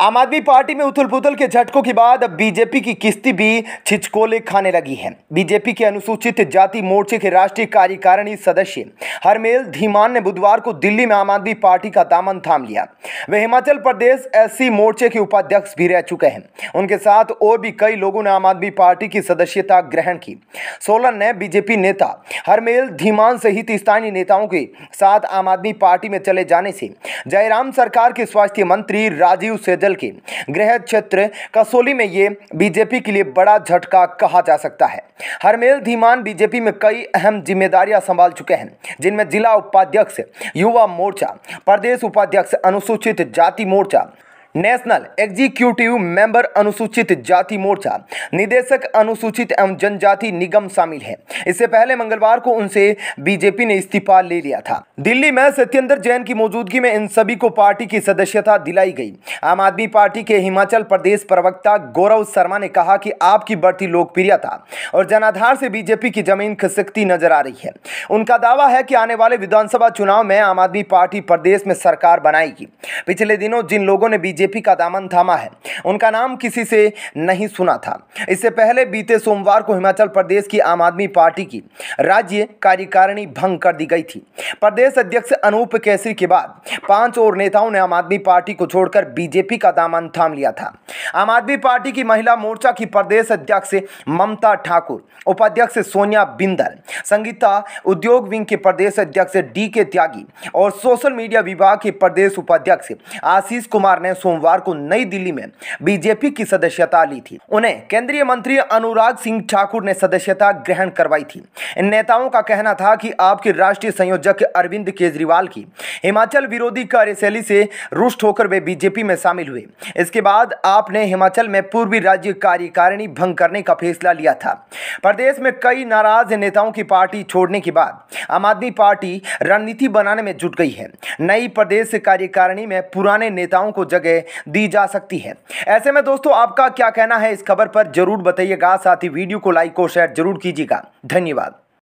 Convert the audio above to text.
आम आदमी पार्टी में उथल पुथल के झटकों के बाद अब बीजेपी की किस्ती भी छिचकोले खाने लगी है बीजेपी के अनुसूचित जाति मोर्चे के राष्ट्रीय कार्यकारिणी सदस्य हरमेल धीमान ने बुधवार को दिल्ली में आम आदमी पार्टी का दामन थाम लिया वे हिमाचल प्रदेश एस मोर्चे के उपाध्यक्ष भी रह चुके हैं उनके साथ और भी कई लोगों ने आम आदमी पार्टी की सदस्यता ग्रहण की सोलन ने बीजेपी नेता हरमेल धीमान सहित स्थानीय नेताओं के साथ आम आदमी पार्टी में चले जाने से जयराम सरकार के स्वास्थ्य मंत्री राजीव सैजल मंडल की गृह क्षेत्र कसोली में ये बीजेपी के लिए बड़ा झटका कहा जा सकता है हरमेल धीमान बीजेपी में कई अहम जिम्मेदारियां संभाल चुके हैं जिनमें जिला उपाध्यक्ष युवा मोर्चा प्रदेश उपाध्यक्ष अनुसूचित जाति मोर्चा नेशनल एग्जीक्यूटिव मेंबर अनुसूचित जाति मोर्चा निदेशक अनुसूचित एवं जनजाति निगम शामिल है इससे पहले मंगलवार को उनसे बीजेपी ने इस्तीफा ले लिया था दिल्ली में सत्येंद्र जैन की मौजूदगी में इन सभी को पार्टी की सदस्यता दिलाई गई आम आदमी पार्टी के हिमाचल प्रदेश प्रवक्ता गौरव शर्मा ने कहा कि आपकी बढ़ती लोकप्रियता और जनाधार से बीजेपी की जमीन खिसकती नजर आ रही है उनका दावा है कि आने वाले विधानसभा चुनाव में आम आदमी पार्टी प्रदेश में सरकार बनाएगी पिछले दिनों जिन लोगों ने बीजेपी बीजेपी का दामन थामा है उनका नाम किसी से नहीं सुना था इससे पहले बीते सोमवार को हिमाचल प्रदेश की आम आदमी पार्टी की राज्य कार्यकारिणी भंग कर दी गई थी प्रदेश अध्यक्ष अनूप केसरी के बाद पांच और नेताओं ने आम आदमी पार्टी को छोड़कर बीजेपी का दामन थाम लिया था आम आदमी पार्टी की महिला मोर्चा की प्रदेश अध्यक्ष ममता ठाकुर उपाध्यक्ष सोनिया बिंदल संगीता उद्योग विंग के प्रदेश अध्यक्ष डी के त्यागी और सोशल मीडिया विभाग के प्रदेश उपाध्यक्ष आशीष कुमार ने सोमवार को नई दिल्ली में बीजेपी की सदस्यता ली थी उन्हें केंद्रीय मंत्री अनुराग सिंह ठाकुर ने सदस्यता ग्रहण करवाई थी इन नेताओं का कहना था कि आपके राष्ट्रीय संयोजक अरविंद केजरीवाल की हिमाचल विरोधी कार्यशैली से रुष्ट होकर वे बीजेपी में शामिल हुए इसके बाद आपने हिमाचल में पूर्वी राज्य कार्यकारिणी भंग करने का फैसला लिया था प्रदेश में कई नाराज नेताओं की पार्टी छोड़ने के बाद आम आदमी पार्टी रणनीति बनाने में जुट गई है नई प्रदेश कार्यकारिणी में पुराने नेताओं को जगह दी जा सकती है ऐसे में दोस्तों आपका क्या कहना है इस खबर पर जरूर बताइएगा साथ ही वीडियो को लाइक और शेयर जरूर कीजिएगा धन्यवाद